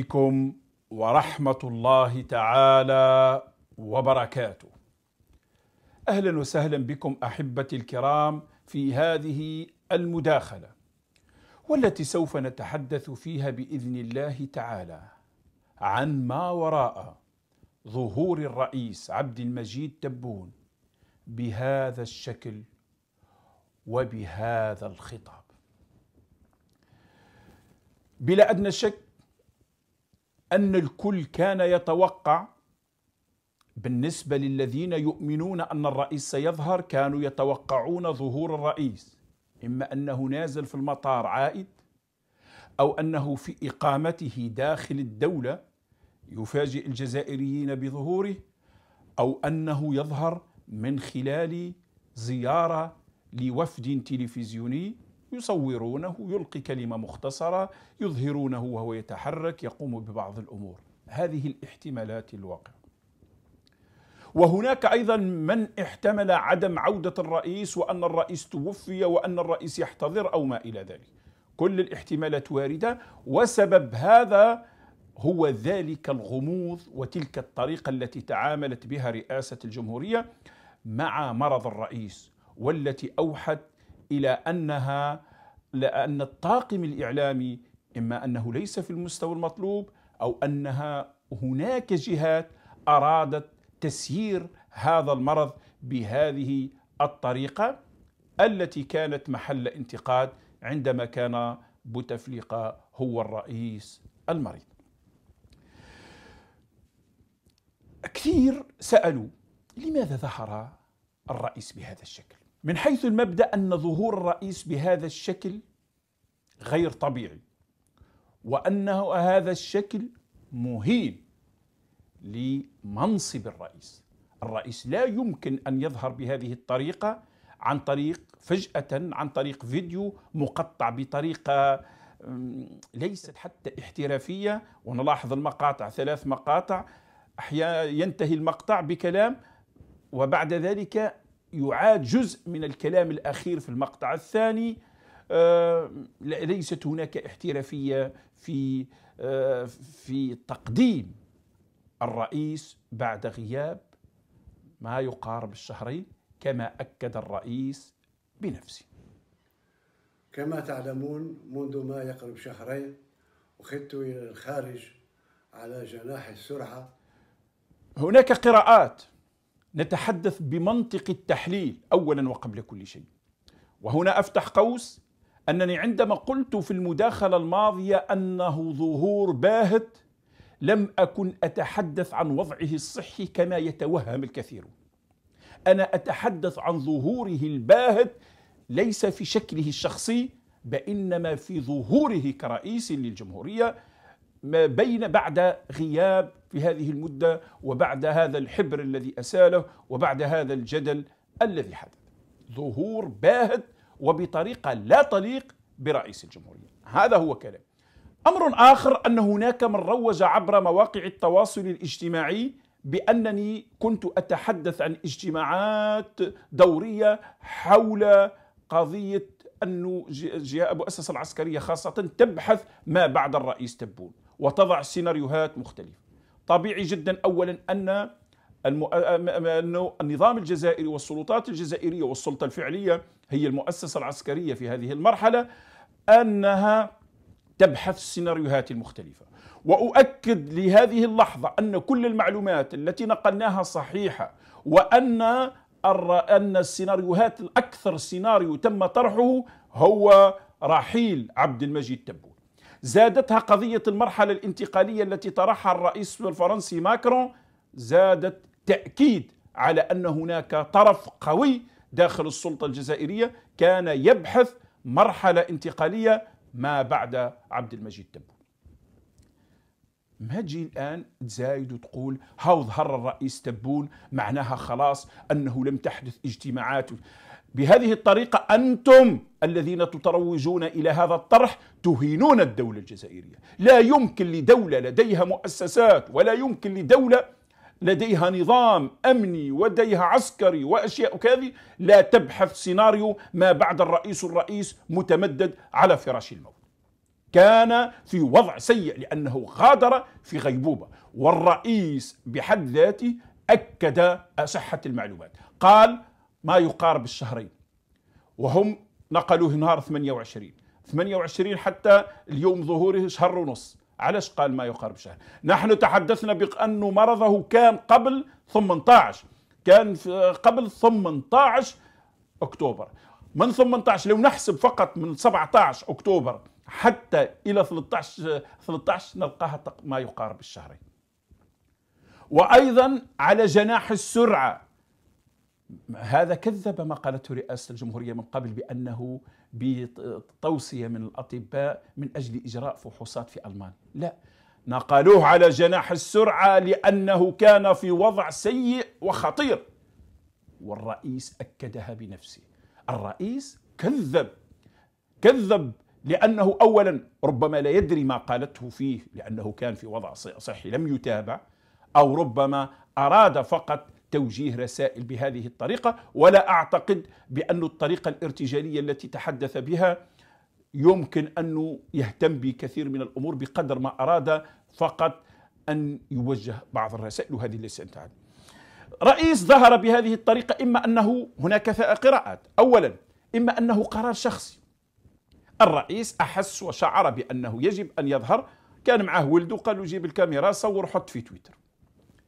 عليكم ورحمه الله تعالى وبركاته اهلا وسهلا بكم احبتي الكرام في هذه المداخله والتي سوف نتحدث فيها باذن الله تعالى عن ما وراء ظهور الرئيس عبد المجيد تبون بهذا الشكل وبهذا الخطاب بلا ادنى شك أن الكل كان يتوقع بالنسبة للذين يؤمنون أن الرئيس سيظهر كانوا يتوقعون ظهور الرئيس إما أنه نازل في المطار عائد أو أنه في إقامته داخل الدولة يفاجئ الجزائريين بظهوره أو أنه يظهر من خلال زيارة لوفد تلفزيوني يصورونه يلقي كلمة مختصرة يظهرونه وهو يتحرك يقوم ببعض الأمور هذه الاحتمالات الواقع وهناك أيضا من احتمل عدم عودة الرئيس وأن الرئيس توفي وأن الرئيس يحتضر أو ما إلى ذلك كل الاحتمالات واردة وسبب هذا هو ذلك الغموض وتلك الطريقة التي تعاملت بها رئاسة الجمهورية مع مرض الرئيس والتي أوحت إلى أنها لأن الطاقم الإعلامي إما أنه ليس في المستوى المطلوب أو أنها هناك جهات أرادت تسيير هذا المرض بهذه الطريقة التي كانت محل انتقاد عندما كان بوتفليقة هو الرئيس المريض كثير سألوا لماذا ظهر الرئيس بهذا الشكل من حيث المبدا ان ظهور الرئيس بهذا الشكل غير طبيعي وانه هذا الشكل مهين لمنصب الرئيس الرئيس لا يمكن ان يظهر بهذه الطريقه عن طريق فجاه عن طريق فيديو مقطع بطريقه ليست حتى احترافيه ونلاحظ المقاطع ثلاث مقاطع احيانا ينتهي المقطع بكلام وبعد ذلك يعاد جزء من الكلام الأخير في المقطع الثاني آه، ليست هناك احترافية في آه، في تقديم الرئيس بعد غياب ما يقارب الشهرين كما أكد الرئيس بنفسه كما تعلمون منذ ما يقرب شهرين أخذت إلى الخارج على جناح السرعة هناك قراءات نتحدث بمنطق التحليل اولا وقبل كل شيء وهنا افتح قوس انني عندما قلت في المداخله الماضيه انه ظهور باهت لم اكن اتحدث عن وضعه الصحي كما يتوهم الكثير انا اتحدث عن ظهوره الباهت ليس في شكله الشخصي بانما في ظهوره كرئيس للجمهوريه ما بين بعد غياب في هذه المدة وبعد هذا الحبر الذي أساله وبعد هذا الجدل الذي حدث ظهور باهت وبطريقة لا تليق برئيس الجمهورية هذا هو كلام أمر آخر أن هناك من روج عبر مواقع التواصل الاجتماعي بأنني كنت أتحدث عن اجتماعات دورية حول قضية أن المؤسسة العسكرية خاصة تبحث ما بعد الرئيس تبون وتضع سيناريوهات مختلفة طبيعي جدا أولا أن أنه النظام الجزائري والسلطات الجزائرية والسلطة الفعلية هي المؤسسة العسكرية في هذه المرحلة أنها تبحث السيناريوهات المختلفة وأؤكد لهذه اللحظة أن كل المعلومات التي نقلناها صحيحة وأن أن السيناريوهات الأكثر سيناريو تم طرحه هو رحيل عبد المجيد تبو زادتها قضية المرحلة الانتقالية التي طرحها الرئيس الفرنسي ماكرون زادت تأكيد على أن هناك طرف قوي داخل السلطة الجزائرية كان يبحث مرحلة انتقالية ما بعد عبد المجيد تبون ما تجي الان تزايد وتقول هاو ظهر الرئيس تبون معناها خلاص انه لم تحدث اجتماعات بهذه الطريقة أنتم الذين تتروجون إلى هذا الطرح تهينون الدولة الجزائرية لا يمكن لدولة لديها مؤسسات ولا يمكن لدولة لديها نظام أمني ولديها عسكري وأشياء كذي لا تبحث سيناريو ما بعد الرئيس الرئيس متمدد على فراش الموت كان في وضع سيء لأنه غادر في غيبوبة والرئيس بحد ذاته أكد صحة المعلومات قال ما يقارب الشهرين وهم نقلوه نهار 28 28 حتى اليوم ظهوره شهر ونص علاش قال ما يقارب شهر نحن تحدثنا بأنه مرضه كان قبل 18 كان قبل 18 أكتوبر من 18 لو نحسب فقط من 17 أكتوبر حتى إلى 13 13 نلقاها ما يقارب الشهرين وأيضا على جناح السرعة هذا كذب ما قالته رئاسة الجمهورية من قبل بأنه بتوصية من الأطباء من أجل إجراء فحوصات في ألمانيا لا نقلوه على جناح السرعة لأنه كان في وضع سيء وخطير والرئيس أكدها بنفسه الرئيس كذب كذب لأنه أولا ربما لا يدري ما قالته فيه لأنه كان في وضع صحي لم يتابع أو ربما أراد فقط توجيه رسائل بهذه الطريقة ولا أعتقد بأن الطريقة الارتجالية التي تحدث بها يمكن أن يهتم بكثير من الأمور بقدر ما أراد فقط أن يوجه بعض الرسائل وهذه ليست رئيس ظهر بهذه الطريقة إما أنه هناك قراءات أولا إما أنه قرار شخصي الرئيس أحس وشعر بأنه يجب أن يظهر كان معه ولده قال له جيب الكاميرا صور حط في تويتر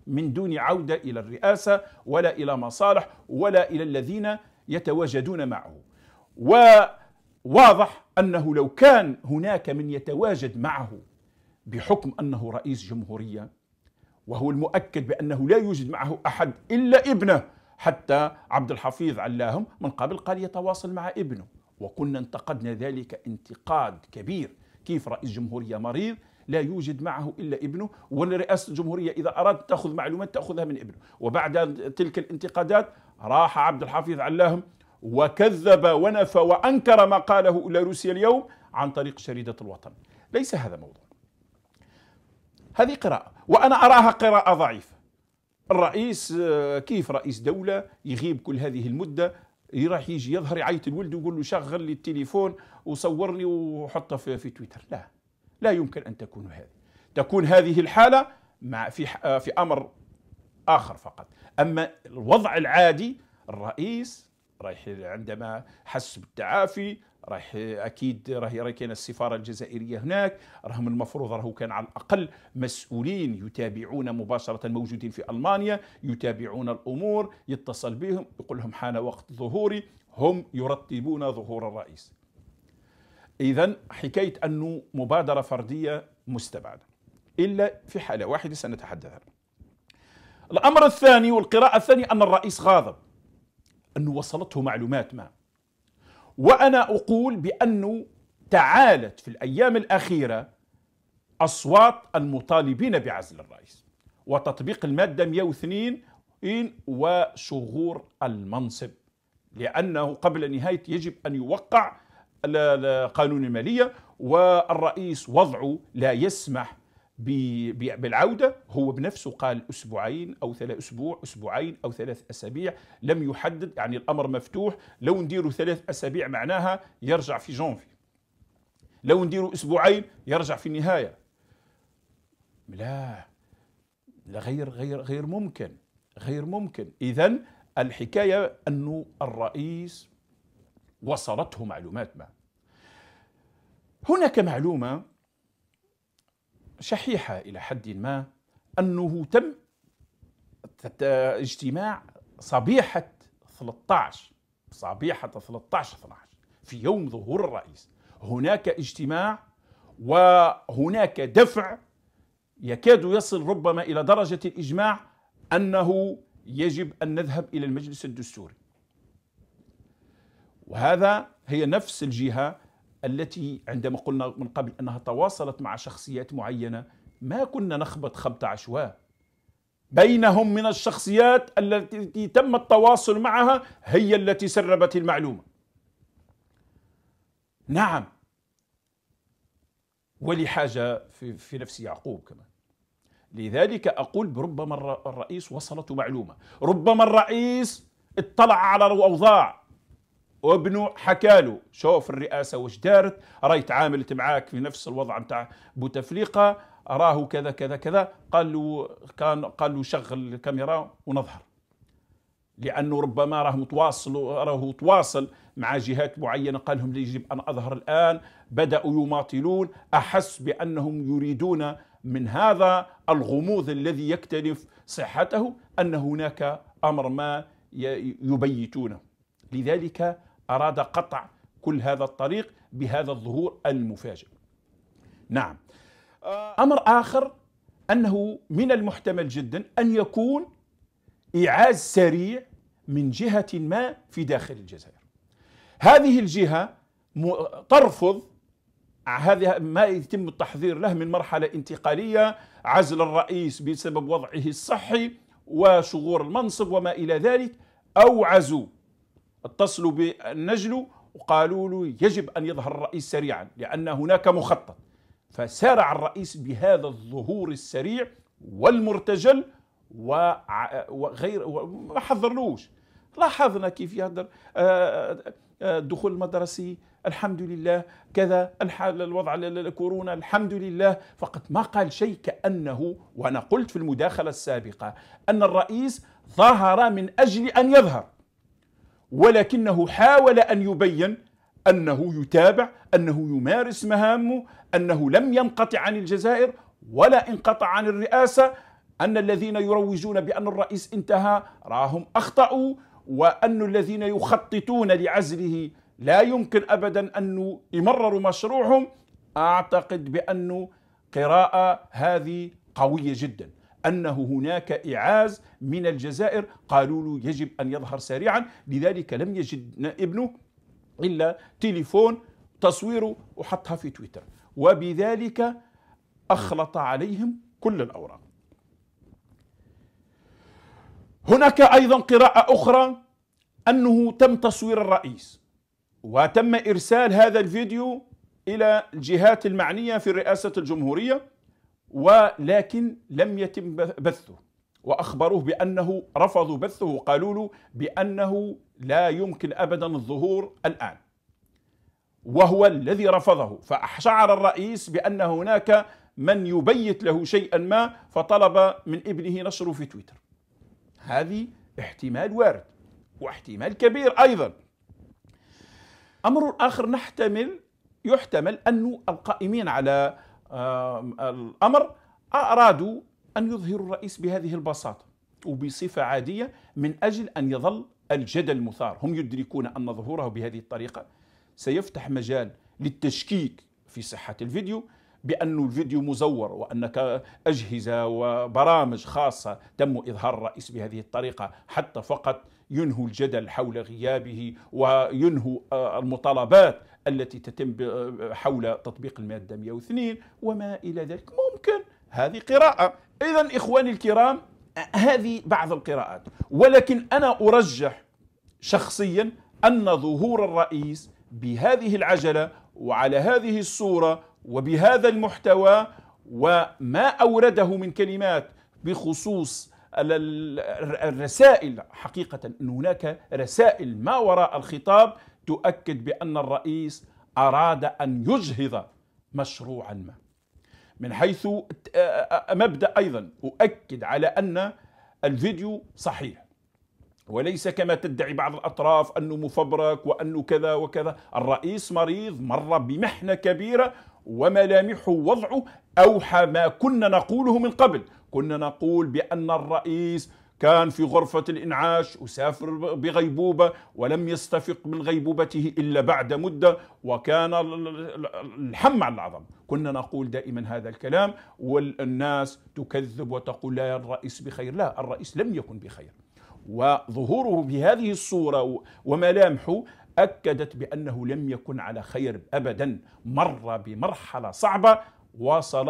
من دون عودة إلى الرئاسة ولا إلى مصالح ولا إلى الذين يتواجدون معه وواضح أنه لو كان هناك من يتواجد معه بحكم أنه رئيس جمهورية وهو المؤكد بأنه لا يوجد معه أحد إلا ابنه حتى عبد الحفيظ علاهم من قبل قال يتواصل مع ابنه وكنا انتقدنا ذلك انتقاد كبير كيف رئيس جمهورية مريض لا يوجد معه إلا ابنه ورئاسة الجمهورية إذا أردت تأخذ معلومات تأخذها من ابنه وبعد تلك الانتقادات راح عبد الحفيظ علاهم وكذب ونفى وأنكر ما قاله إلى روسيا اليوم عن طريق شريدة الوطن ليس هذا موضوع هذه قراءة وأنا أراها قراءة ضعيفة الرئيس كيف رئيس دولة يغيب كل هذه المدة راح يجي يظهر يعيط الولد ويقول له شغل لي التليفون وصورني وحطه في, في تويتر لا لا يمكن أن تكون هذه تكون هذه الحالة مع في, آه، في أمر آخر فقط أما الوضع العادي الرئيس رايح عندما حس بالتعافي رايح اكيد راهي كان السفاره الجزائريه هناك راهم المفروض راهو كان على الاقل مسؤولين يتابعون مباشره موجودين في المانيا يتابعون الامور يتصل بهم يقول لهم حان وقت ظهوري هم يرتبون ظهور الرئيس إذا حكاية أنه مبادرة فردية مستبعدة إلا في حالة واحدة سنتحدث عنها الأمر الثاني والقراءة الثانية أن الرئيس غاضب أنه وصلته معلومات ما وأنا أقول بأنه تعالت في الأيام الأخيرة أصوات المطالبين بعزل الرئيس وتطبيق المادة 102 وشغور المنصب لأنه قبل نهاية يجب أن يوقع قانون المالية والرئيس وضعه لا يسمح بالعودة هو بنفسه قال أسبوعين أو ثلاث أسبوع أسبوعين أو ثلاث أسابيع لم يحدد يعني الأمر مفتوح لو نديروا ثلاث أسابيع معناها يرجع في جونفي لو نديروا أسبوعين يرجع في النهاية لا لا غير غير غير ممكن غير ممكن إذا الحكاية أنه الرئيس وصلته معلومات ما هناك معلومة شحيحة إلى حد ما أنه تم اجتماع صبيحة 13 صبيحة 13 12 في يوم ظهور الرئيس هناك اجتماع وهناك دفع يكاد يصل ربما إلى درجة الإجماع أنه يجب أن نذهب إلى المجلس الدستوري وهذا هي نفس الجهة التي عندما قلنا من قبل أنها تواصلت مع شخصيات معينة ما كنا نخبط خبط عشواء بينهم من الشخصيات التي تم التواصل معها هي التي سربت المعلومة نعم ولحاجة في, في نفس يعقوب كمان لذلك أقول ربما الرئيس وصلته معلومة ربما الرئيس اطلع على الأوضاع وابنه حكى له شوف الرئاسه واش دارت راهي تعاملت معاك في نفس الوضع نتاع بوتفليقه راهو كذا كذا كذا قال له كان قال له شغل الكاميرا ونظهر لانه ربما راه متواصل راه تواصل مع جهات معينه قال لهم يجب ان اظهر الان بداوا يماطلون احس بانهم يريدون من هذا الغموض الذي يكتنف صحته ان هناك امر ما يبيتونه لذلك أراد قطع كل هذا الطريق بهذا الظهور المفاجئ نعم آه، أمر آخر أنه من المحتمل جدا أن يكون إعاز سريع من جهة ما في داخل الجزائر هذه الجهة ترفض هذا ما يتم التحضير له من مرحلة انتقالية عزل الرئيس بسبب وضعه الصحي وشغور المنصب وما إلى ذلك أوعزوا اتصلوا بالنجل وقالوا له يجب أن يظهر الرئيس سريعا لأن هناك مخطط فسارع الرئيس بهذا الظهور السريع والمرتجل وغير ما حضرلوش لاحظنا كيف يهدر آه، آه، آه، الدخول المدرسي الحمد لله كذا الحال الوضع الكورونا الحمد لله فقط ما قال شيء كأنه وأنا قلت في المداخلة السابقة أن الرئيس ظهر من أجل أن يظهر ولكنه حاول أن يبين أنه يتابع أنه يمارس مهامه أنه لم ينقطع عن الجزائر ولا انقطع عن الرئاسة أن الذين يروجون بأن الرئيس انتهى راهم أخطأوا وأن الذين يخططون لعزله لا يمكن أبدا أن يمرروا مشروعهم أعتقد بأن قراءة هذه قوية جداً أنه هناك إعاز من الجزائر قالوا له يجب أن يظهر سريعا لذلك لم يجد ابنه إلا تليفون تصويره وحطها في تويتر وبذلك أخلط عليهم كل الأوراق هناك أيضا قراءة أخرى أنه تم تصوير الرئيس وتم إرسال هذا الفيديو إلى الجهات المعنية في رئاسة الجمهورية ولكن لم يتم بثه واخبروه بانه رفضوا بثه وقالوا له بانه لا يمكن ابدا الظهور الان وهو الذي رفضه فشعر الرئيس بان هناك من يبيت له شيئا ما فطلب من ابنه نشره في تويتر هذه احتمال وارد واحتمال كبير ايضا امر اخر نحتمل يحتمل ان القائمين على آه، الأمر أرادوا أن يظهروا الرئيس بهذه البساطة وبصفة عادية من أجل أن يظل الجدل مثار هم يدركون أن ظهوره بهذه الطريقة سيفتح مجال للتشكيك في صحة الفيديو بأن الفيديو مزور وأنك أجهزة وبرامج خاصة تم إظهار الرئيس بهذه الطريقة حتى فقط ينهوا الجدل حول غيابه وينهوا آه، المطالبات التي تتم حول تطبيق المادة 102 وما إلى ذلك ممكن هذه قراءة إذا إخواني الكرام هذه بعض القراءات ولكن أنا أرجح شخصيا أن ظهور الرئيس بهذه العجلة وعلى هذه الصورة وبهذا المحتوى وما أورده من كلمات بخصوص الرسائل حقيقة أن هناك رسائل ما وراء الخطاب تؤكد بأن الرئيس أراد أن يجهض مشروعا ما من حيث مبدأ أيضا أؤكد على أن الفيديو صحيح وليس كما تدعي بعض الأطراف أنه مفبرك وأنه كذا وكذا الرئيس مريض مر بمحنة كبيرة وملامحه وضعه أوحى ما كنا نقوله من قبل كنا نقول بأن الرئيس كان في غرفة الإنعاش وسافر بغيبوبة ولم يستفق من غيبوبته إلا بعد مدة وكان الحم على العظم كنا نقول دائما هذا الكلام والناس تكذب وتقول لا الرئيس بخير لا الرئيس لم يكن بخير وظهوره بهذه الصورة وملامحه أكدت بأنه لم يكن على خير أبدا مر بمرحلة صعبة وصل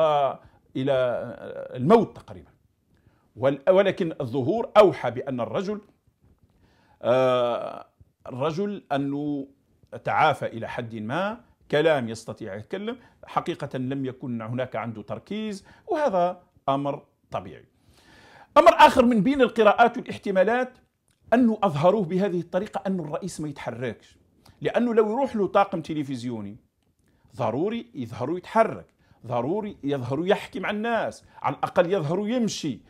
إلى الموت تقريبا ولكن الظهور أوحى بأن الرجل آه، الرجل أنه تعافى إلى حد ما كلام يستطيع يتكلم حقيقة لم يكن هناك عنده تركيز وهذا أمر طبيعي أمر آخر من بين القراءات والاحتمالات أنه أظهروه بهذه الطريقة أن الرئيس ما يتحركش لأنه لو يروح له طاقم تلفزيوني ضروري يظهر يتحرك ضروري يظهر يحكي مع الناس على الأقل يظهر يمشي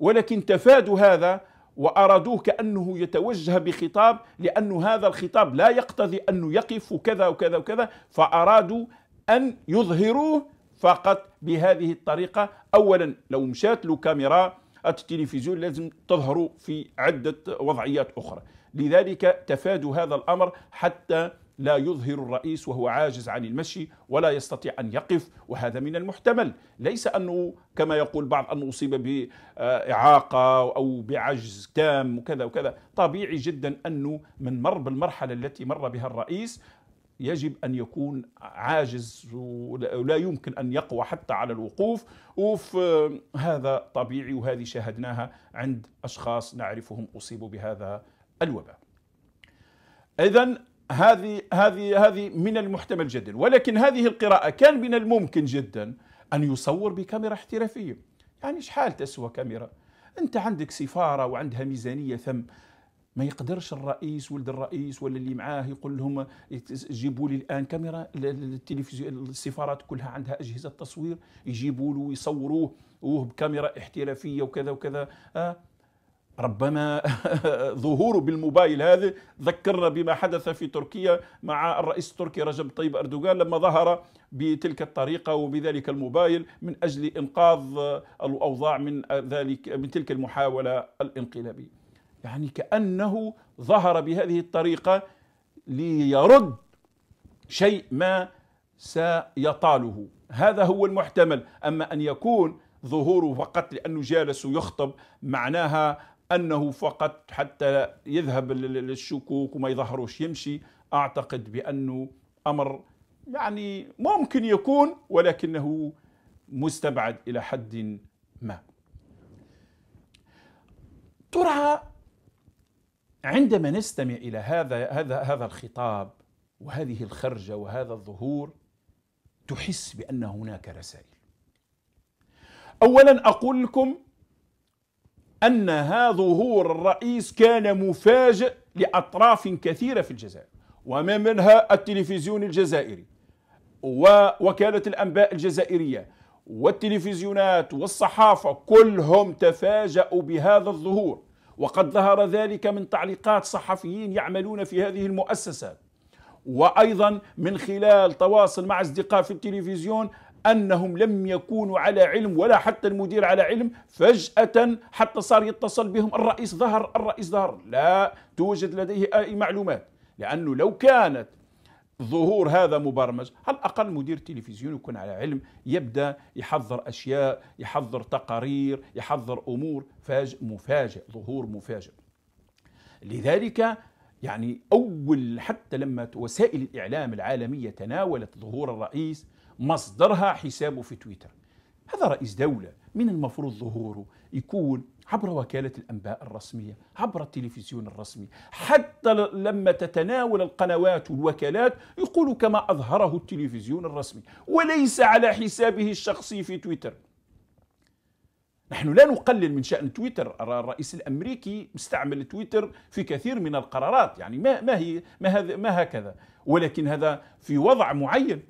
ولكن تفادوا هذا وأرادوه كأنه يتوجه بخطاب لأن هذا الخطاب لا يقتضي أنه يقف كذا وكذا وكذا فأرادوا أن يظهروه فقط بهذه الطريقة أولا لو مشات له كاميرا التلفزيون لازم تظهر في عدة وضعيات أخرى لذلك تفادوا هذا الأمر حتى لا يظهر الرئيس وهو عاجز عن المشي ولا يستطيع أن يقف وهذا من المحتمل ليس أنه كما يقول بعض أنه أصيب بإعاقة أو بعجز تام وكذا وكذا طبيعي جدا أنه من مر بالمرحلة التي مر بها الرئيس يجب أن يكون عاجز ولا يمكن أن يقوى حتى على الوقوف وفي هذا طبيعي وهذه شاهدناها عند أشخاص نعرفهم أصيبوا بهذا الوباء إذا هذه هذه هذه من المحتمل جدا ولكن هذه القراءة كان من الممكن جدا أن يصور بكاميرا احترافية يعني شحال تسوى كاميرا أنت عندك سفارة وعندها ميزانية ثم ما يقدرش الرئيس ولد الرئيس ولا اللي معاه يقول لهم جيبوا لي الان كاميرا التلفزيون السفارات كلها عندها اجهزه تصوير يجيبوا له ويصوروه بكاميرا احترافيه وكذا وكذا آه ربما ظهوره بالموبايل هذا ذكرنا بما حدث في تركيا مع الرئيس التركي رجب طيب أردوغان لما ظهر بتلك الطريقة وبذلك الموبايل من أجل إنقاذ الأوضاع من ذلك من تلك المحاولة الانقلابية يعني كأنه ظهر بهذه الطريقة ليرد شيء ما سيطاله هذا هو المحتمل أما أن يكون ظهوره فقط لأنه جالس يخطب معناها أنه فقط حتى يذهب للشكوك وما يظهروش يمشي أعتقد بأنه أمر يعني ممكن يكون ولكنه مستبعد إلى حد ما ترى عندما نستمع إلى هذا هذا هذا الخطاب وهذه الخرجة وهذا الظهور تحس بأن هناك رسائل أولا أقول لكم أن هذا ظهور الرئيس كان مفاجئ لأطراف كثيرة في الجزائر وما منها التلفزيون الجزائري ووكالة الأنباء الجزائرية والتلفزيونات والصحافة كلهم تفاجأوا بهذا الظهور وقد ظهر ذلك من تعليقات صحفيين يعملون في هذه المؤسسات وأيضا من خلال تواصل مع أصدقاء في التلفزيون أنهم لم يكونوا على علم ولا حتى المدير على علم فجأة حتى صار يتصل بهم الرئيس ظهر الرئيس ظهر لا توجد لديه أي معلومات لأنه لو كانت ظهور هذا مبرمج على الأقل مدير تلفزيون يكون على علم يبدأ يحضر أشياء يحضر تقارير يحضر أمور فاجئ مفاجئ ظهور مفاجئ لذلك يعني أول حتى لما وسائل الإعلام العالمية تناولت ظهور الرئيس مصدرها حسابه في تويتر هذا رئيس دولة من المفروض ظهوره يكون عبر وكالة الأنباء الرسمية عبر التلفزيون الرسمي حتى لما تتناول القنوات والوكالات يقول كما أظهره التلفزيون الرسمي وليس على حسابه الشخصي في تويتر نحن لا نقلل من شأن تويتر الرئيس الأمريكي مستعمل تويتر في كثير من القرارات يعني ما, ما هي ما, هذا ما هكذا ولكن هذا في وضع معين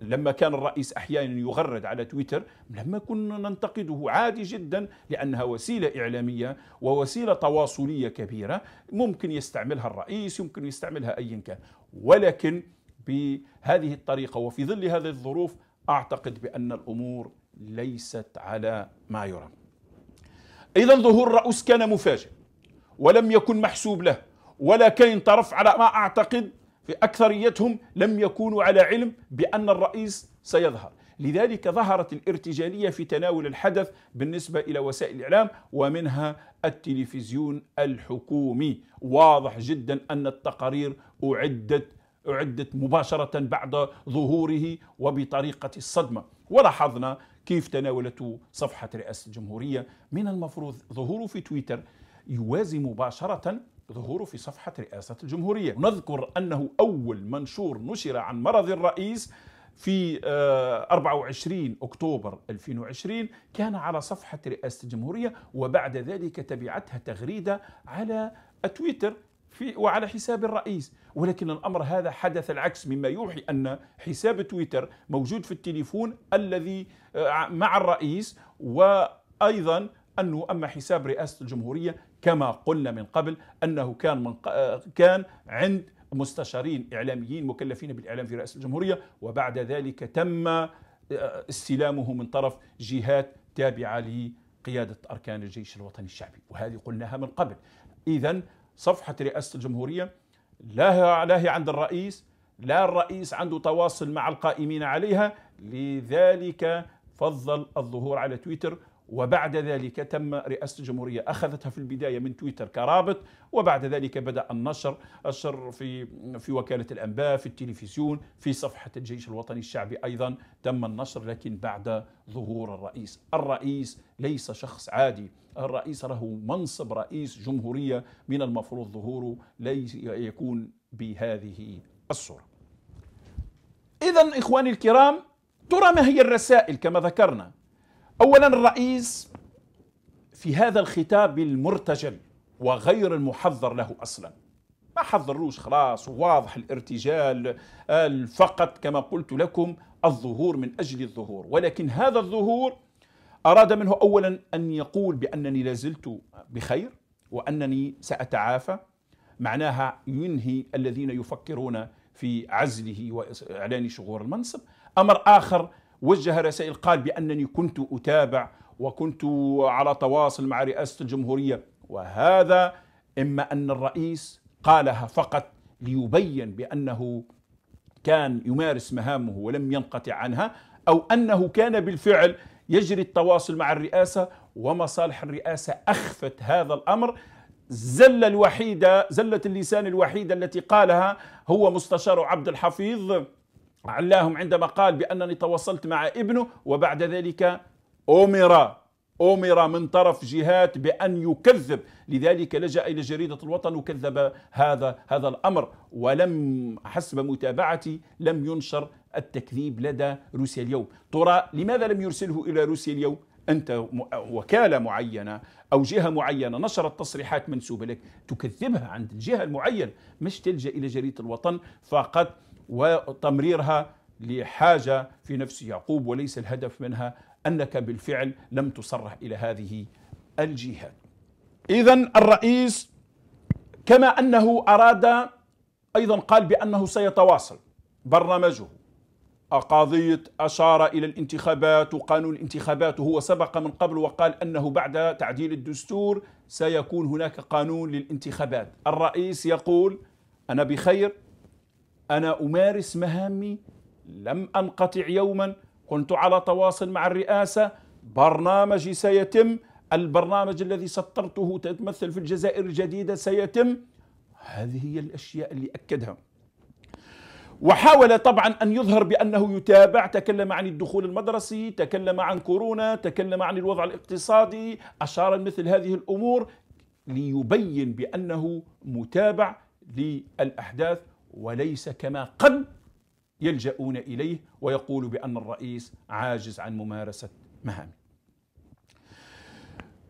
لما كان الرئيس احيانا يغرد على تويتر لما كنا ننتقده عادي جدا لانها وسيله اعلاميه ووسيله تواصليه كبيره ممكن يستعملها الرئيس يمكن يستعملها ايا كان ولكن بهذه الطريقه وفي ظل هذه الظروف اعتقد بان الامور ليست على ما يرام. اذا ظهور الرؤوس كان مفاجئ ولم يكن محسوب له ولا كين طرف على ما اعتقد في أكثريتهم لم يكونوا على علم بأن الرئيس سيظهر لذلك ظهرت الارتجالية في تناول الحدث بالنسبة إلى وسائل الإعلام ومنها التلفزيون الحكومي واضح جدا أن التقارير أعدت أعدت مباشرة بعد ظهوره وبطريقة الصدمة ولاحظنا كيف تناولته صفحة رئاسة الجمهورية من المفروض ظهوره في تويتر يوازي مباشرة ظهوره في صفحة رئاسة الجمهورية نذكر أنه أول منشور نشر عن مرض الرئيس في 24 آه، أكتوبر 2020 كان على صفحة رئاسة الجمهورية وبعد ذلك تبعتها تغريدة على تويتر في وعلى حساب الرئيس ولكن الأمر هذا حدث العكس مما يوحي أن حساب تويتر موجود في التليفون الذي آه، مع الرئيس وأيضا أنه أما حساب رئاسة الجمهورية كما قلنا من قبل أنه كان, من كان عند مستشارين إعلاميين مكلفين بالإعلام في رئاسة الجمهورية وبعد ذلك تم آه، استلامه من طرف جهات تابعة لقيادة أركان الجيش الوطني الشعبي وهذه قلناها من قبل إذا صفحة رئاسة الجمهورية لا لا هي عند الرئيس لا الرئيس عنده تواصل مع القائمين عليها لذلك فضل الظهور على تويتر وبعد ذلك تم رئاسة الجمهورية أخذتها في البداية من تويتر كرابط وبعد ذلك بدأ النشر الشر في في وكالة الأنباء في التلفزيون في صفحة الجيش الوطني الشعبي أيضا تم النشر لكن بعد ظهور الرئيس الرئيس ليس شخص عادي الرئيس له منصب رئيس جمهورية من المفروض ظهوره ليس يكون بهذه الصورة إذا إخواني الكرام ترى ما هي الرسائل كما ذكرنا اولا الرئيس في هذا الخطاب المرتجل وغير المحضر له اصلا ما حضروش خلاص واضح الارتجال فقط كما قلت لكم الظهور من اجل الظهور ولكن هذا الظهور اراد منه اولا ان يقول بانني لازلت بخير وانني ساتعافى معناها ينهي الذين يفكرون في عزله واعلان شغور المنصب امر اخر وجه رسائل قال بأنني كنت أتابع وكنت على تواصل مع رئاسة الجمهورية وهذا إما أن الرئيس قالها فقط ليبين بأنه كان يمارس مهامه ولم ينقطع عنها أو أنه كان بالفعل يجري التواصل مع الرئاسة ومصالح الرئاسة أخفت هذا الأمر زلة الوحيدة زلة اللسان الوحيدة التي قالها هو مستشار عبد الحفيظ علاهم عندما قال بأنني تواصلت مع ابنه وبعد ذلك أمر أمر من طرف جهات بأن يكذب لذلك لجأ إلى جريدة الوطن وكذب هذا هذا الأمر ولم حسب متابعتي لم ينشر التكذيب لدى روسيا اليوم ترى لماذا لم يرسله إلى روسيا اليوم أنت وكالة معينة أو جهة معينة نشرت تصريحات منسوبة لك تكذبها عند الجهة المعينة مش تلجأ إلى جريدة الوطن فقط وتمريرها لحاجة في نفس يعقوب وليس الهدف منها أنك بالفعل لم تصرح إلى هذه الجهات إذا الرئيس كما أنه أراد أيضا قال بأنه سيتواصل برنامجه قضية أشار إلى الانتخابات وقانون الانتخابات وهو سبق من قبل وقال أنه بعد تعديل الدستور سيكون هناك قانون للانتخابات الرئيس يقول أنا بخير أنا أمارس مهامي لم أنقطع يوما كنت على تواصل مع الرئاسة برنامجي سيتم البرنامج الذي سطرته تتمثل في الجزائر الجديدة سيتم هذه هي الأشياء اللي أكدها وحاول طبعا أن يظهر بأنه يتابع تكلم عن الدخول المدرسي تكلم عن كورونا تكلم عن الوضع الاقتصادي أشار مثل هذه الأمور ليبين بأنه متابع للأحداث وليس كما قد يلجؤون إليه ويقول بأن الرئيس عاجز عن ممارسة مهامه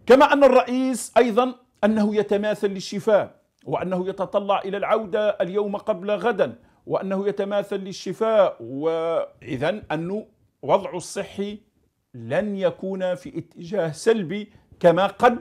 كما أن الرئيس أيضا أنه يتماثل للشفاء وأنه يتطلع إلى العودة اليوم قبل غدا وأنه يتماثل للشفاء وإذا أنه وضعه الصحي لن يكون في اتجاه سلبي كما قد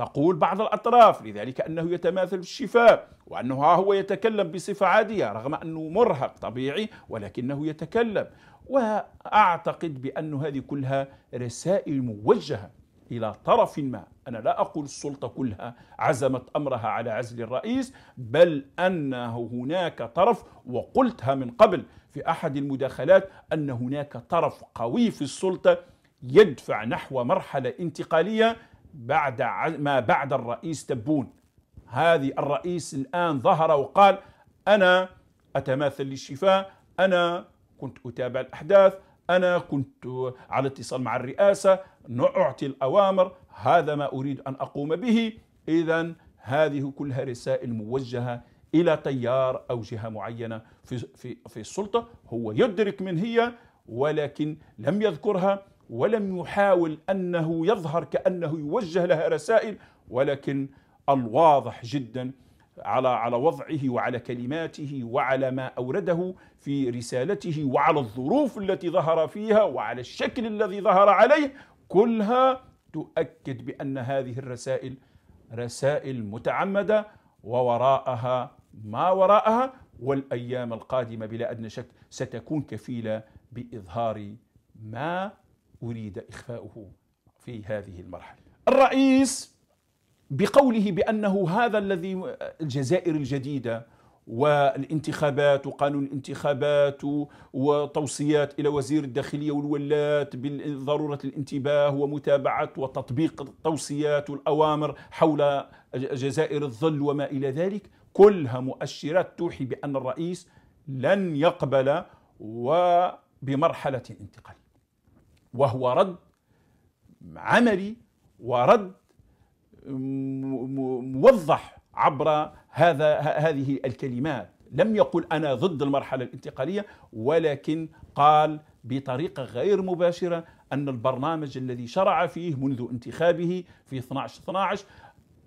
تقول بعض الأطراف لذلك أنه يتماثل الشفاء وأنه ها هو يتكلم بصفة عادية رغم أنه مرهق طبيعي ولكنه يتكلم وأعتقد بأن هذه كلها رسائل موجهة إلى طرف ما أنا لا أقول السلطة كلها عزمت أمرها على عزل الرئيس بل أنه هناك طرف وقلتها من قبل في أحد المداخلات أن هناك طرف قوي في السلطة يدفع نحو مرحلة انتقالية بعد ما بعد الرئيس تبون هذه الرئيس الآن ظهر وقال أنا أتماثل للشفاء أنا كنت أتابع الأحداث أنا كنت على اتصال مع الرئاسة نعطي الأوامر هذا ما أريد أن أقوم به إذا هذه كلها رسائل موجهة إلى تيار أو جهة معينة في, في, في السلطة هو يدرك من هي ولكن لم يذكرها ولم يحاول أنه يظهر كأنه يوجه لها رسائل ولكن الواضح جدا على على وضعه وعلى كلماته وعلى ما أورده في رسالته وعلى الظروف التي ظهر فيها وعلى الشكل الذي ظهر عليه كلها تؤكد بأن هذه الرسائل رسائل متعمدة ووراءها ما وراءها والأيام القادمة بلا أدنى شك ستكون كفيلة بإظهار ما أريد إخفاؤه في هذه المرحلة الرئيس بقوله بأنه هذا الذي الجزائر الجديدة والانتخابات وقانون الانتخابات وتوصيات إلى وزير الداخلية والولات بضرورة الانتباه ومتابعة وتطبيق التوصيات والأوامر حول جزائر الظل وما إلى ذلك كلها مؤشرات توحي بأن الرئيس لن يقبل وبمرحلة انتقال وهو رد عملي ورد موضح عبر هذا هذه الكلمات لم يقل انا ضد المرحله الانتقاليه ولكن قال بطريقه غير مباشره ان البرنامج الذي شرع فيه منذ انتخابه في 12 12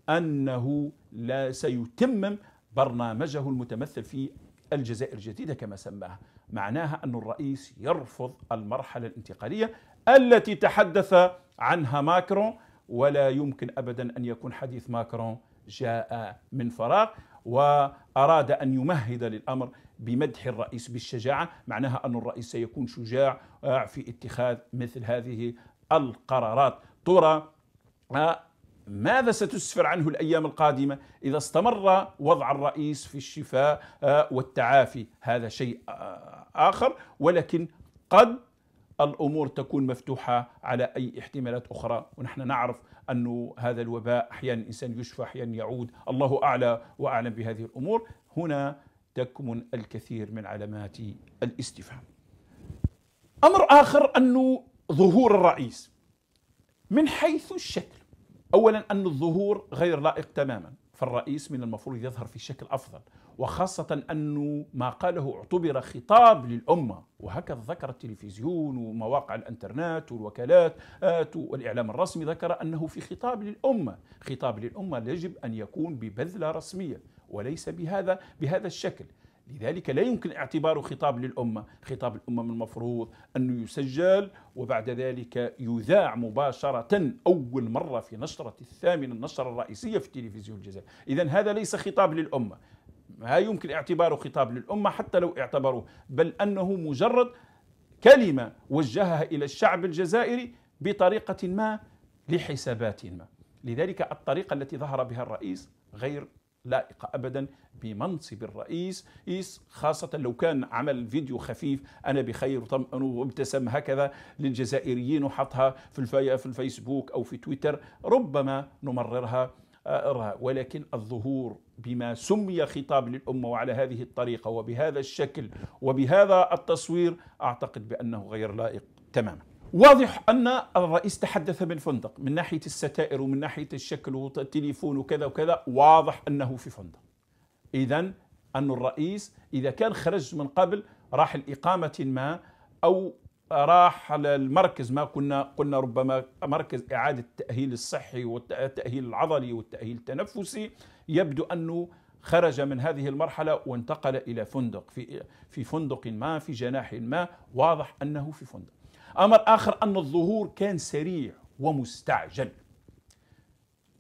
انه لا سيتمم برنامجه المتمثل في الجزائر الجديده كما سماها معناها ان الرئيس يرفض المرحله الانتقاليه التي تحدث عنها ماكرون ولا يمكن ابدا ان يكون حديث ماكرون جاء من فراغ واراد ان يمهد للامر بمدح الرئيس بالشجاعه معناها ان الرئيس سيكون شجاع في اتخاذ مثل هذه القرارات ترى آه، ماذا ستسفر عنه الايام القادمه اذا استمر وضع الرئيس في الشفاء آه، والتعافي هذا شيء آه، اخر ولكن قد الأمور تكون مفتوحة على أي احتمالات أخرى ونحن نعرف أن هذا الوباء أحيانا الإنسان يشفى أحيانا يعود الله أعلى وأعلم بهذه الأمور هنا تكمن الكثير من علامات الاستفهام أمر آخر أنه ظهور الرئيس من حيث الشكل أولا أن الظهور غير لائق تماما فالرئيس من المفروض يظهر في شكل أفضل وخاصة أنه ما قاله اعتبر خطاب للأمة وهكذا ذكر التلفزيون ومواقع الانترنت والوكالات والإعلام الرسمي ذكر أنه في خطاب للأمة خطاب للأمة يجب أن يكون ببذلة رسمية وليس بهذا بهذا الشكل لذلك لا يمكن اعتباره خطاب للأمة خطاب الأمة من المفروض أنه يسجل وبعد ذلك يذاع مباشرة أول مرة في نشرة الثامنة النشرة الرئيسية في تلفزيون الجزائر إذا هذا ليس خطاب للأمة لا يمكن اعتباره خطاب للأمة حتى لو اعتبروه بل أنه مجرد كلمة وجهها إلى الشعب الجزائري بطريقة ما لحسابات ما لذلك الطريقة التي ظهر بها الرئيس غير لائقة أبدا بمنصب الرئيس خاصة لو كان عمل فيديو خفيف أنا بخير وطمئن وابتسم هكذا للجزائريين وحطها في, الفي في الفيسبوك أو في تويتر ربما نمررها آه، ولكن الظهور بما سمي خطاب للأمة وعلى هذه الطريقة وبهذا الشكل وبهذا التصوير أعتقد بأنه غير لائق تماما واضح أن الرئيس تحدث من فندق من ناحية الستائر ومن ناحية الشكل والتليفون وكذا وكذا واضح أنه في فندق إذا أن الرئيس إذا كان خرج من قبل راح لإقامة ما أو راح للمركز ما كنا قلنا ربما مركز إعادة التأهيل الصحي والتأهيل العضلي والتأهيل التنفسي يبدو أنه خرج من هذه المرحلة وانتقل إلى فندق في, في فندق ما في جناح ما واضح أنه في فندق أمر آخر أن الظهور كان سريع ومستعجل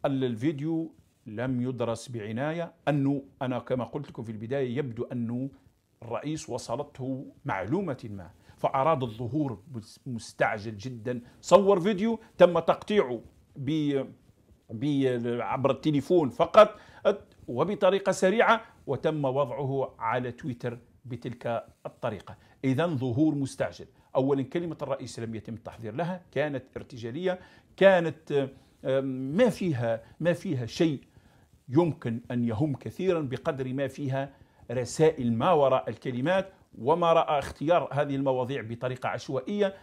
الفيديو لم يدرس بعناية أنه أنا كما قلت لكم في البداية يبدو أنه الرئيس وصلته معلومة ما فأراد الظهور مستعجل جدا صور فيديو تم تقطيعه ب عبر التليفون فقط وبطريقة سريعة وتم وضعه على تويتر بتلك الطريقة إذا ظهور مستعجل أولا كلمة الرئيس لم يتم التحضير لها كانت ارتجالية كانت ما فيها ما فيها شيء يمكن أن يهم كثيرا بقدر ما فيها رسائل ما وراء الكلمات وما راى اختيار هذه المواضيع بطريقه عشوائيه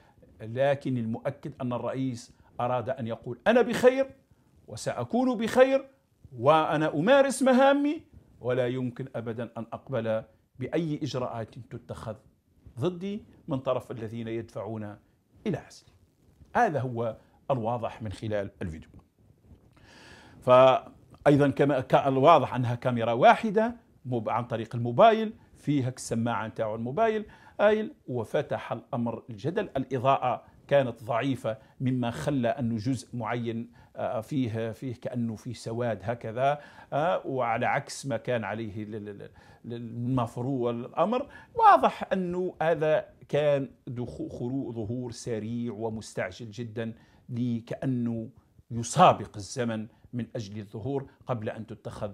لكن المؤكد ان الرئيس اراد ان يقول انا بخير وساكون بخير وانا امارس مهامي ولا يمكن ابدا ان اقبل باي اجراءات تتخذ ضدي من طرف الذين يدفعون الى عزلي. هذا هو الواضح من خلال الفيديو. فايضا كما كان الواضح انها كاميرا واحده عن طريق الموبايل هك السماعة نتاعو الموبايل ايل وفتح الأمر الجدل الإضاءة كانت ضعيفة مما خلى أنه جزء معين آه، فيه فيه كأنه فيه سواد هكذا آه، وعلى عكس ما كان عليه المفروض الأمر واضح أنه هذا كان ظهور سريع ومستعجل جدا لكأنه يسابق الزمن من أجل الظهور قبل أن تتخذ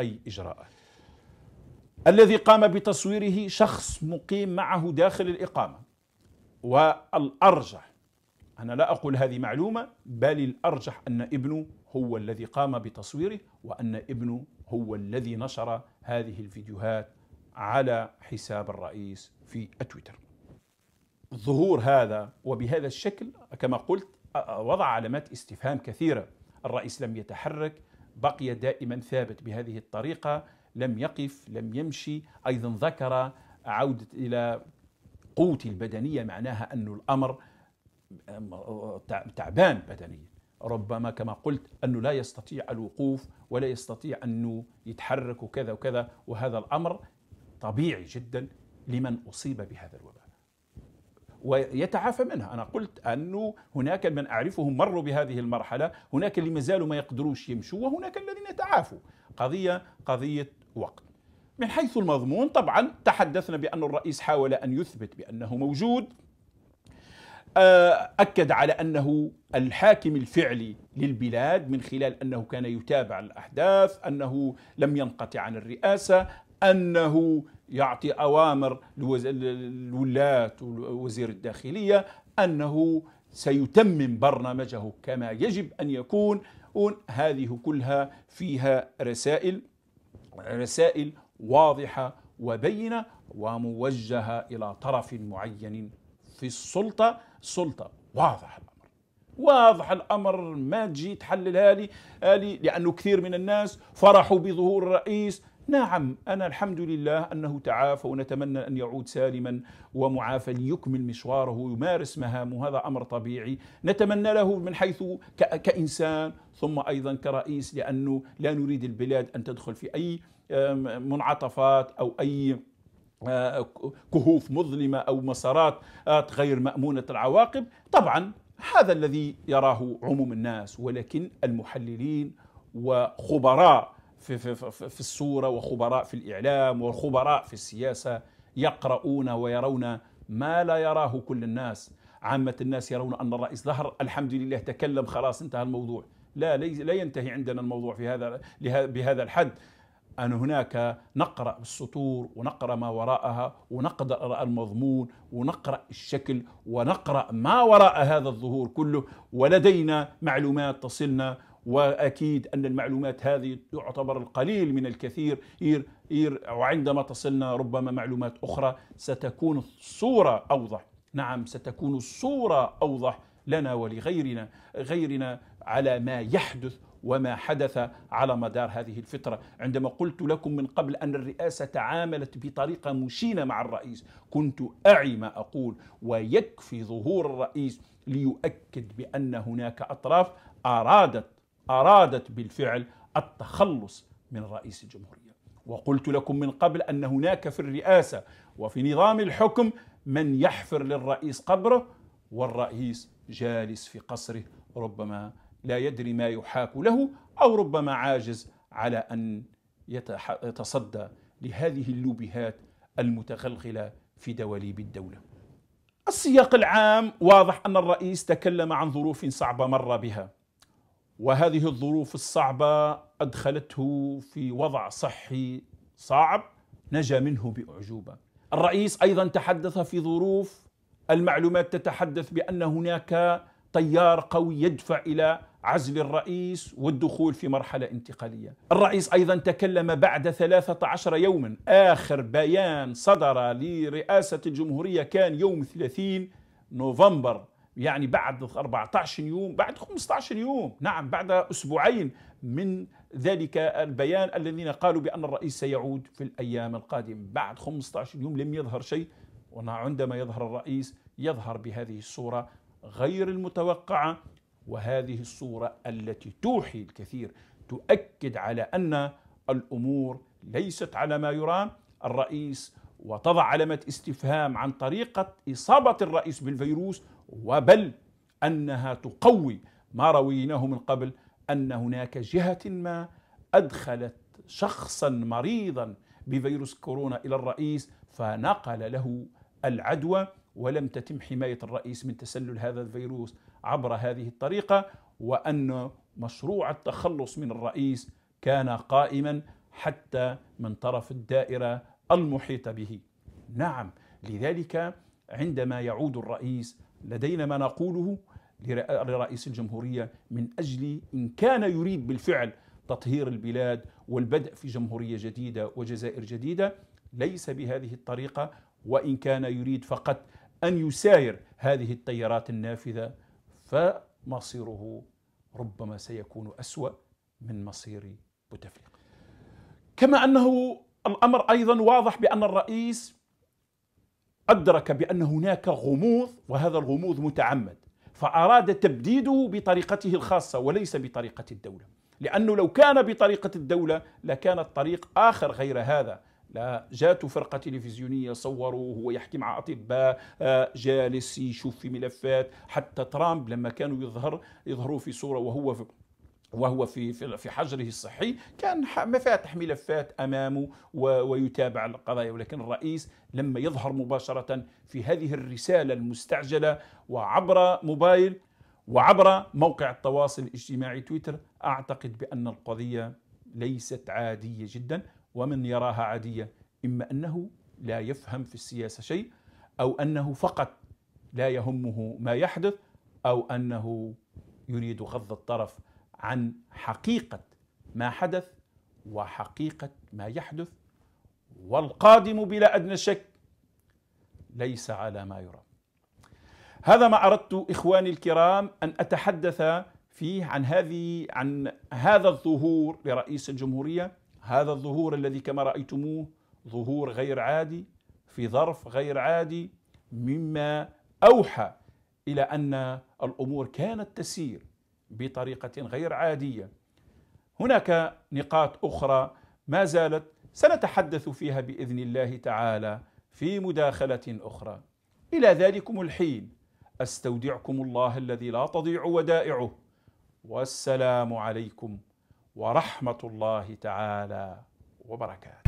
أي إجراءات الذي قام بتصويره شخص مقيم معه داخل الإقامة والأرجح أنا لا أقول هذه معلومة بل الأرجح أن ابنه هو الذي قام بتصويره وأن ابنه هو الذي نشر هذه الفيديوهات على حساب الرئيس في التويتر ظهور هذا وبهذا الشكل كما قلت وضع علامات استفهام كثيرة الرئيس لم يتحرك بقي دائما ثابت بهذه الطريقة لم يقف لم يمشي أيضا ذكر عودة إلى قوتي البدنية معناها أن الأمر تعبان بدنيا ربما كما قلت أنه لا يستطيع الوقوف ولا يستطيع أنه يتحرك وكذا وكذا وهذا الأمر طبيعي جدا لمن أصيب بهذا الوباء ويتعافى منها أنا قلت أنه هناك من أعرفهم مروا بهذه المرحلة هناك اللي مازالوا ما يقدروش يمشوا وهناك الذين تعافوا قضية قضية وقت من حيث المضمون طبعا تحدثنا بأن الرئيس حاول أن يثبت بأنه موجود آه، أكد على أنه الحاكم الفعلي للبلاد من خلال أنه كان يتابع الأحداث أنه لم ينقطع عن الرئاسة أنه يعطي أوامر للولاة وزير الداخلية أنه سيتمم برنامجه كما يجب أن يكون هذه كلها فيها رسائل رسائل واضحة وبينة وموجهة إلى طرف معين في السلطة سلطة واضح الأمر واضح الأمر ما تجي تحللها لي لأنه كثير من الناس فرحوا بظهور الرئيس نعم أنا الحمد لله أنه تعافى ونتمنى أن يعود سالما ومعافى ليكمل مشواره يمارس مهامه هذا أمر طبيعي نتمنى له من حيث كإنسان ثم أيضا كرئيس لأنه لا نريد البلاد أن تدخل في أي منعطفات أو أي آه، كهوف مظلمة أو مسارات آه، غير مأمونة العواقب طبعا هذا الذي يراه عموم الناس ولكن المحللين وخبراء في, في, في, في الصورة وخبراء في الإعلام وخبراء في السياسة يقرؤون ويرون ما لا يراه كل الناس عامة الناس يرون أن الرئيس ظهر الحمد لله تكلم خلاص انتهى الموضوع لا لا ينتهي عندنا الموضوع في هذا بهذا الحد أن هناك نقرأ السطور ونقرأ ما وراءها ونقرأ المضمون ونقرأ الشكل ونقرأ ما وراء هذا الظهور كله ولدينا معلومات تصلنا واكيد ان المعلومات هذه تعتبر القليل من الكثير وعندما تصلنا ربما معلومات اخرى ستكون الصوره اوضح نعم ستكون الصوره اوضح لنا ولغيرنا غيرنا على ما يحدث وما حدث على مدار هذه الفترة عندما قلت لكم من قبل أن الرئاسة تعاملت بطريقة مشينة مع الرئيس كنت أعي ما أقول ويكفي ظهور الرئيس ليؤكد بأن هناك أطراف أرادت أرادت بالفعل التخلص من رئيس الجمهورية وقلت لكم من قبل أن هناك في الرئاسة وفي نظام الحكم من يحفر للرئيس قبره والرئيس جالس في قصره ربما لا يدري ما يحاك له أو ربما عاجز على أن يتصدى لهذه اللوبهات المتغلغلة في دواليب الدولة السياق العام واضح أن الرئيس تكلم عن ظروف صعبة مر بها وهذه الظروف الصعبة أدخلته في وضع صحي صعب نجا منه بأعجوبة الرئيس أيضا تحدث في ظروف المعلومات تتحدث بأن هناك تيار قوي يدفع إلى عزل الرئيس والدخول في مرحلة انتقالية الرئيس أيضا تكلم بعد 13 يوما آخر بيان صدر لرئاسة الجمهورية كان يوم 30 نوفمبر يعني بعد 14 يوم بعد 15 يوم نعم بعد أسبوعين من ذلك البيان الذين قالوا بأن الرئيس سيعود في الأيام القادمة بعد 15 يوم لم يظهر شيء وعندما يظهر الرئيس يظهر بهذه الصورة غير المتوقعة وهذه الصورة التي توحي الكثير تؤكد على أن الأمور ليست على ما يرام الرئيس وتضع علامة استفهام عن طريقة إصابة الرئيس بالفيروس وبل انها تقوي ما رويناه من قبل ان هناك جهه ما ادخلت شخصا مريضا بفيروس كورونا الى الرئيس فنقل له العدوى ولم تتم حمايه الرئيس من تسلل هذا الفيروس عبر هذه الطريقه وان مشروع التخلص من الرئيس كان قائما حتى من طرف الدائره المحيطه به. نعم لذلك عندما يعود الرئيس لدينا ما نقوله لرئيس الجمهورية من أجل إن كان يريد بالفعل تطهير البلاد والبدء في جمهورية جديدة وجزائر جديدة ليس بهذه الطريقة وإن كان يريد فقط أن يساير هذه التيارات النافذة فمصيره ربما سيكون أسوأ من مصير بوتفليقة كما أنه الأمر أيضا واضح بأن الرئيس أدرك بأن هناك غموض وهذا الغموض متعمد فأراد تبديده بطريقته الخاصة وليس بطريقة الدولة لأنه لو كان بطريقة الدولة لكان الطريق آخر غير هذا لا جاتوا فرقة تلفزيونية صوروا هو يحكي مع أطباء آه، جالس يشوف في ملفات حتى ترامب لما كانوا يظهر يظهروا في صورة وهو في وهو في في حجره الصحي كان مفاتح ملفات امامه ويتابع القضايا ولكن الرئيس لما يظهر مباشره في هذه الرساله المستعجله وعبر موبايل وعبر موقع التواصل الاجتماعي تويتر اعتقد بان القضيه ليست عاديه جدا ومن يراها عاديه اما انه لا يفهم في السياسه شيء او انه فقط لا يهمه ما يحدث او انه يريد غض الطرف عن حقيقة ما حدث وحقيقة ما يحدث والقادم بلا أدنى شك ليس على ما يرام هذا ما أردت إخواني الكرام أن أتحدث فيه عن هذه عن هذا الظهور لرئيس الجمهورية هذا الظهور الذي كما رأيتموه ظهور غير عادي في ظرف غير عادي مما أوحى إلى أن الأمور كانت تسير بطريقه غير عاديه. هناك نقاط اخرى ما زالت سنتحدث فيها باذن الله تعالى في مداخله اخرى. الى ذلكم الحين استودعكم الله الذي لا تضيع ودائعه والسلام عليكم ورحمه الله تعالى وبركاته.